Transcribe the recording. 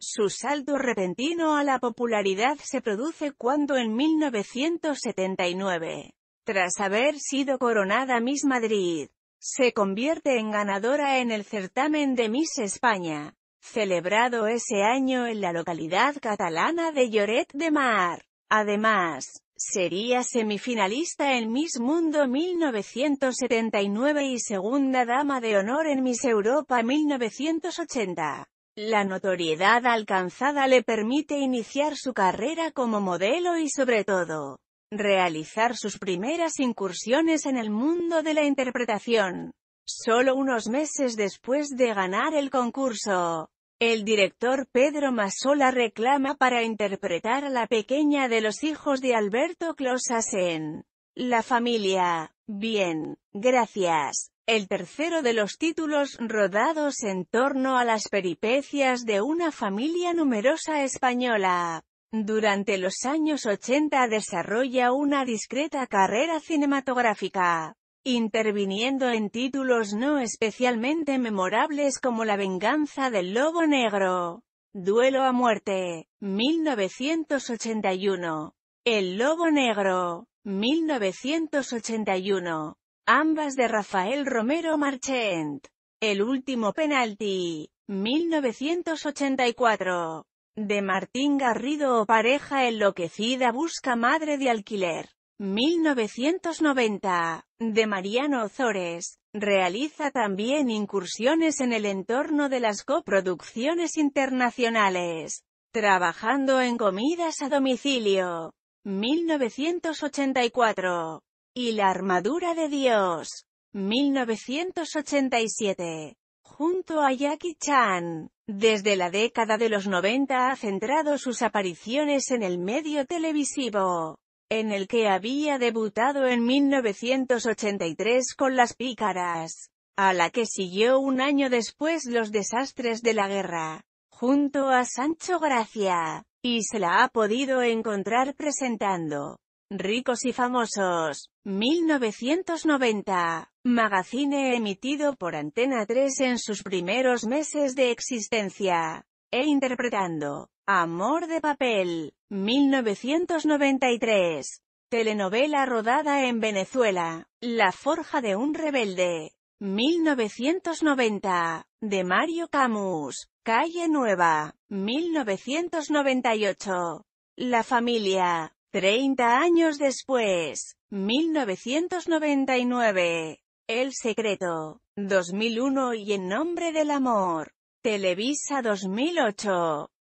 Su salto repentino a la popularidad se produce cuando en 1979, tras haber sido coronada Miss Madrid, se convierte en ganadora en el certamen de Miss España, celebrado ese año en la localidad catalana de Lloret de Mar. Además, sería semifinalista en Miss Mundo 1979 y segunda dama de honor en Miss Europa 1980. La notoriedad alcanzada le permite iniciar su carrera como modelo y sobre todo, realizar sus primeras incursiones en el mundo de la interpretación. Solo unos meses después de ganar el concurso, el director Pedro Masola reclama para interpretar a la pequeña de los hijos de Alberto Closa en la familia. Bien, gracias. El tercero de los títulos rodados en torno a las peripecias de una familia numerosa española. Durante los años 80 desarrolla una discreta carrera cinematográfica, interviniendo en títulos no especialmente memorables como La venganza del lobo negro, Duelo a muerte, 1981, El lobo negro, 1981. Ambas de Rafael Romero Marchent. El último penalti. 1984. De Martín Garrido o Pareja enloquecida busca madre de alquiler. 1990. De Mariano Ozores. Realiza también incursiones en el entorno de las coproducciones internacionales. Trabajando en comidas a domicilio. 1984. Y la armadura de Dios, 1987. Junto a Jackie Chan, desde la década de los 90 ha centrado sus apariciones en el medio televisivo, en el que había debutado en 1983 con Las Pícaras, a la que siguió un año después Los Desastres de la Guerra, junto a Sancho Gracia. Y se la ha podido encontrar presentando Ricos y Famosos, 1990, magazine emitido por Antena 3 en sus primeros meses de existencia, e interpretando Amor de Papel, 1993, telenovela rodada en Venezuela, La Forja de un Rebelde, 1990, de Mario Camus, Calle Nueva, 1998. La familia, 30 años después, 1999. El secreto, 2001 y En nombre del amor, Televisa 2008.